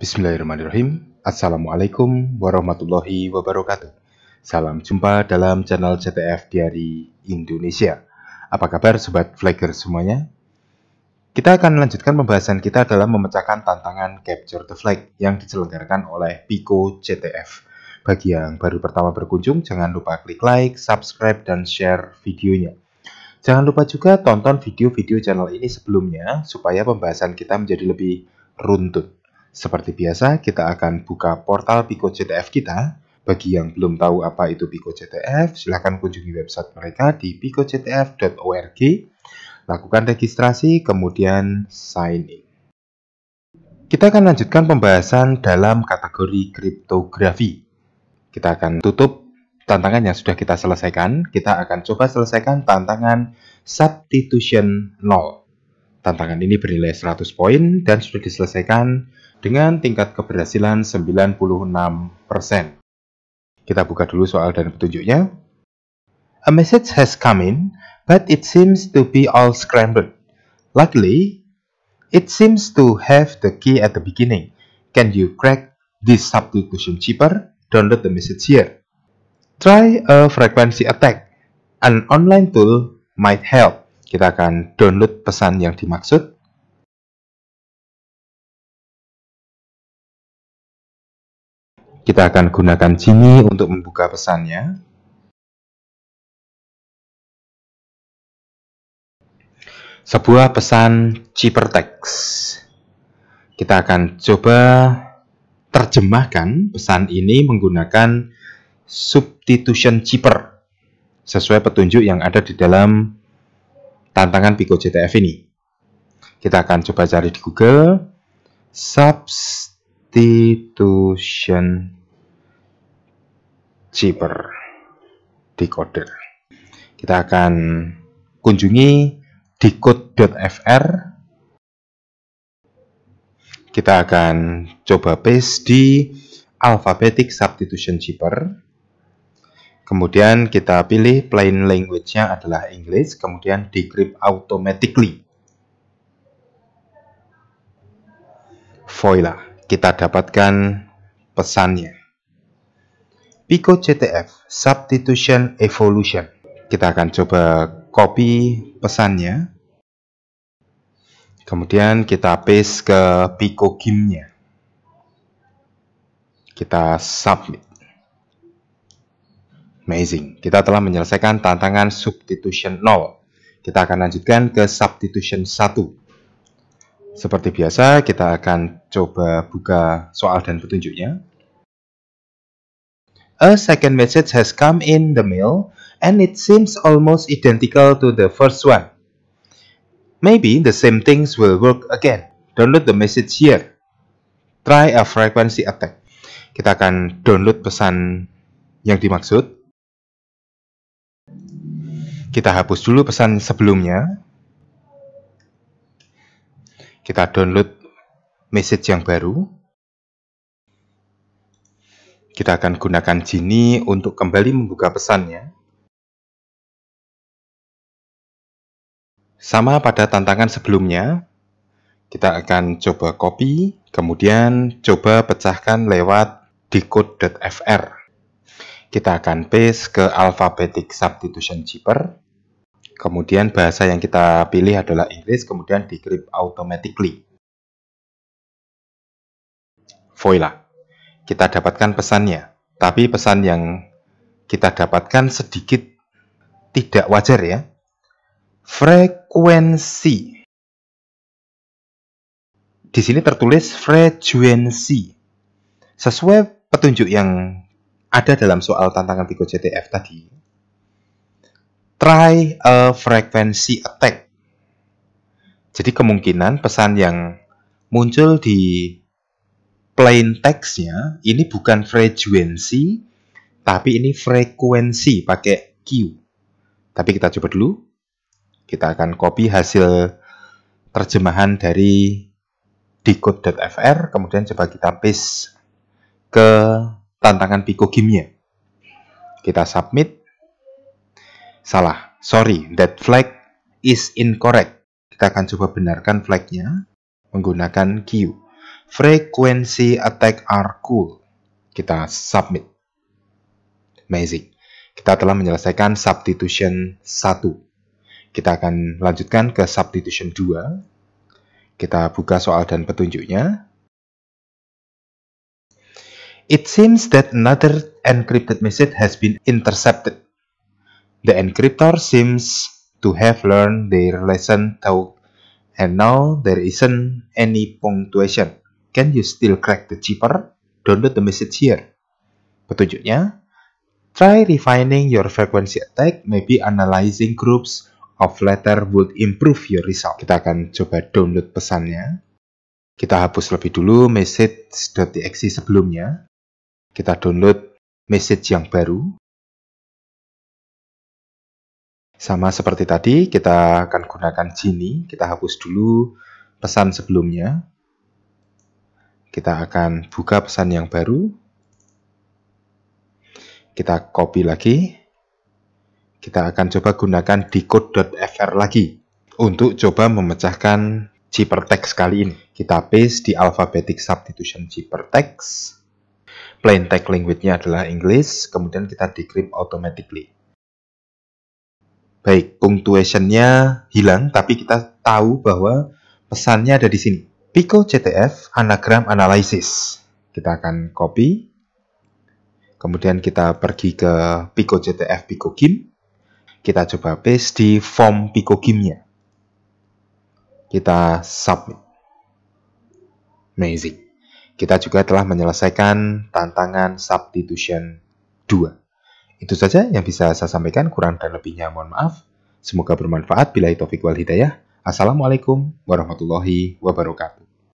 Bismillahirrahmanirrahim. Assalamualaikum warahmatullahi wabarakatuh. Salam jumpa dalam channel CTF Diary Indonesia. Apa kabar sobat flagger semuanya? Kita akan melanjutkan pembahasan kita dalam memecahkan tantangan Capture the Flag yang diselenggarakan oleh Pico CTF. Bagi yang baru pertama berkunjung, jangan lupa klik like, subscribe, dan share videonya. Jangan lupa juga tonton video-video channel ini sebelumnya supaya pembahasan kita menjadi lebih runtut. Seperti biasa, kita akan buka portal Pico CTF kita. Bagi yang belum tahu apa itu Pico CTF, silahkan kunjungi website mereka di picoctf.org. Lakukan registrasi, kemudian sign in. Kita akan lanjutkan pembahasan dalam kategori kriptografi. Kita akan tutup tantangan yang sudah kita selesaikan, kita akan coba selesaikan tantangan substitution 0. Tantangan ini bernilai 100 poin dan sudah diselesaikan dengan tingkat keberhasilan 96%. Kita buka dulu soal dan petunjuknya. A message has come in, but it seems to be all scrambled. Luckily, it seems to have the key at the beginning. Can you crack this substitution cheaper? Download the message here. Try a frequency attack. An online tool might help. Kita akan download pesan yang dimaksud Kita akan gunakan Jimmy untuk membuka pesannya. Sebuah pesan cipertex. Kita akan coba terjemahkan pesan ini menggunakan substitution cheaper sesuai petunjuk yang ada di dalam tantangan Pico JTF ini. Kita akan coba cari di Google substitution substitution cheaper decoder. Kita akan kunjungi decode.fr. Kita akan coba paste di alphabetic substitution cheaper. Kemudian kita pilih plain language-nya adalah English, kemudian decrypt automatically. Voila kita dapatkan pesannya. Pico CTF Substitution Evolution. Kita akan coba copy pesannya. Kemudian kita paste ke Pico Gimnya. Kita submit. Amazing. Kita telah menyelesaikan tantangan substitution 0. Kita akan lanjutkan ke substitution 1. Seperti biasa, kita akan coba buka soal dan petunjuknya. A second message has come in the mail, and it seems almost identical to the first one. Maybe the same things will work again. Download the message here. Try a frequency attack. Kita akan download pesan yang dimaksud. Kita hapus dulu pesan sebelumnya. Kita download message yang baru. Kita akan gunakan Gini untuk kembali membuka pesannya. Sama pada tantangan sebelumnya, kita akan coba copy, kemudian coba pecahkan lewat decode.fr. Kita akan paste ke alphabetic substitution zipper kemudian bahasa yang kita pilih adalah Inggris, kemudian decrypt automatically. Voila, kita dapatkan pesannya, tapi pesan yang kita dapatkan sedikit tidak wajar ya. Frekuensi. Di sini tertulis frekuensi. Sesuai petunjuk yang ada dalam soal tantangan 3 CTF tadi, try a frequency attack. Jadi kemungkinan pesan yang muncul di plain textnya ini bukan frekuensi, tapi ini frekuensi pakai Q. Tapi kita coba dulu. Kita akan copy hasil terjemahan dari decode.fr, kemudian coba kita paste ke tantangan Pico Game-nya. Kita submit. Salah. Sorry, that flag is incorrect. Kita akan coba benarkan flagnya menggunakan Q. Frequency attack are cool. Kita submit. Amazing. Kita telah menyelesaikan substitution 1. Kita akan lanjutkan ke substitution 2. Kita buka soal dan petunjuknya. It seems that another encrypted message has been intercepted. The encryptor seems to have learned their lesson though, and now there isn't any punctuation. Can you still crack the chipper? Download the message here. Petunjuknya, try refining your frequency attack, maybe analyzing groups of letter would improve your result. Kita akan coba download pesannya. Kita hapus lebih dulu message.txt sebelumnya. Kita download message yang baru. Sama seperti tadi, kita akan gunakan Gini. Kita hapus dulu pesan sebelumnya. Kita akan buka pesan yang baru. Kita copy lagi. Kita akan coba gunakan decode.fr lagi untuk coba memecahkan ciphertext kali ini. Kita paste di alphabetic substitution ciphertext. Plain text language-nya adalah English, kemudian kita decrypt automatically. Baik, punctuation-nya hilang, tapi kita tahu bahwa pesannya ada di sini. Pico CTF Anagram Analysis. Kita akan copy. Kemudian kita pergi ke Pico CTF Pico Game. Kita coba paste di form Pico Game-nya. Kita submit. Amazing. Kita juga telah menyelesaikan tantangan substitution 2. Itu saja yang bisa saya sampaikan, kurang dan lebihnya mohon maaf. Semoga bermanfaat. Bila itu wal hidayah. Assalamualaikum warahmatullahi wabarakatuh.